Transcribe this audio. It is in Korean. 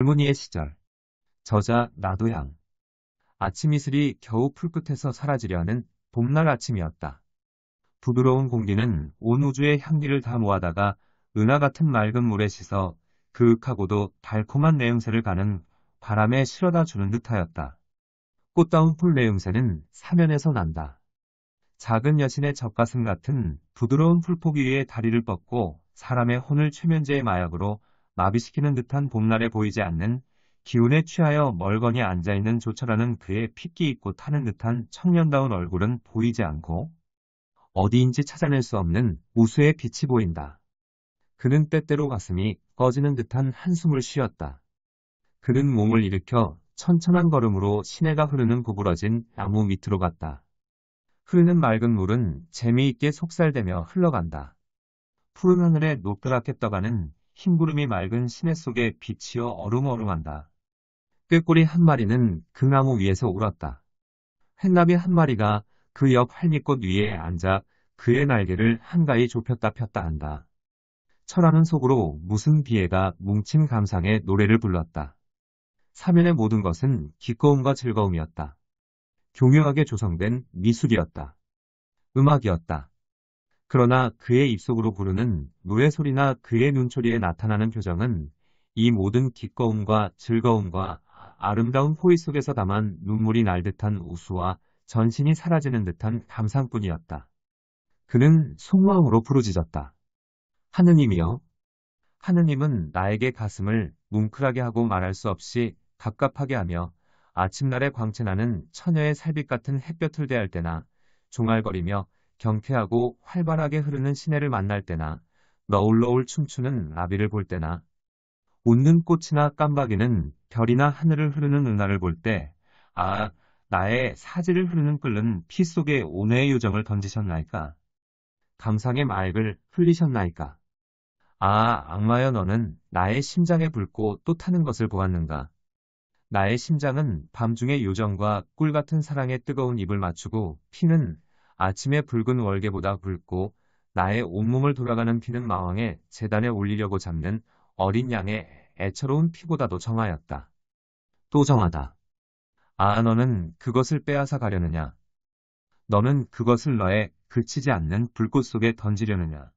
젊은이의 시절 저자 나도향 아침 이슬이 겨우 풀끝에서 사라지려는 봄날 아침이었다. 부드러운 공기는 온 우주의 향기를 다 모아다가 은하 같은 맑은 물에 씻어 그윽하고도 달콤한 내음새를 가는 바람에 실어다 주는 듯하였다. 꽃다운 풀 내음새는 사면에서 난다. 작은 여신의 젖가슴 같은 부드러운 풀포기 위에 다리를 뻗고 사람의 혼을 최면제의 마약으로 마비시키는 듯한 봄날에 보이지 않는 기운에 취하여 멀건니 앉아있는 조철라는 그의 핏기 있고 타는 듯한 청년다운 얼굴은 보이지 않고 어디인지 찾아낼 수 없는 우수의 빛이 보인다. 그는 때때로 가슴이 꺼지는 듯한 한숨을 쉬었다. 그는 몸을 일으켜 천천한 걸음으로 시내가 흐르는 구부러진 나무 밑으로 갔다. 흐르는 맑은 물은 재미있게 속살되며 흘러간다. 푸른 하늘에 노랗게 떠가는 흰구름이 맑은 시내 속에 비치어 어루어름한다 꾀꼬리 한 마리는 그 나무 위에서 울었다. 햇나비 한 마리가 그 옆 할미꽃 위에 앉아 그의 날개를 한가히 좁혔다 폈다 한다. 철하는 속으로 무슨 비애가 뭉친 감상의 노래를 불렀다. 사면의 모든 것은 기꺼움과 즐거움이었다. 교묘하게 조성된 미술이었다. 음악이었다. 그러나 그의 입속으로 부르는 노예 소리나 그의 눈초리에 나타나는 표정은 이 모든 기꺼움과 즐거움과 아름다운 포이 속에서 담한 눈물이 날 듯한 우수와 전신이 사라지는 듯한 감상뿐이었다. 그는 속마음으로 부르짖었다. 하느님이여. 하느님은 나에게 가슴을 뭉클하게 하고 말할 수 없이 갑갑하게 하며 아침날에 광채나는 처녀의 살빛 같은 햇볕을 대할 때나 종알거리며 경쾌하고 활발하게 흐르는 시내를 만날 때나 너울너울 춤추는 나비를 볼 때나 웃는 꽃이나 깜박이는 별이나 하늘을 흐르는 은하를 볼 때 아, 나의 사지를 흐르는 끓는 피 속에 온해의 요정을 던지셨나이까? 감상의 마액을 흘리셨나이까? 아, 악마여 너는 나의 심장에 불고 또 타는 것을 보았는가? 나의 심장은 밤중의 요정과 꿀 같은 사랑에 뜨거운 입을 맞추고 피는 아침에 붉은 월계보다 붉고 나의 온몸을 돌아가는 피는 마왕의 재단에 올리려고 잡는 어린 양의 애처로운 피보다도 정하였다. 또 정하다. 아 너는 그것을 빼앗아 가려느냐. 너는 그것을 너의 그치지 않는 불꽃 속에 던지려느냐.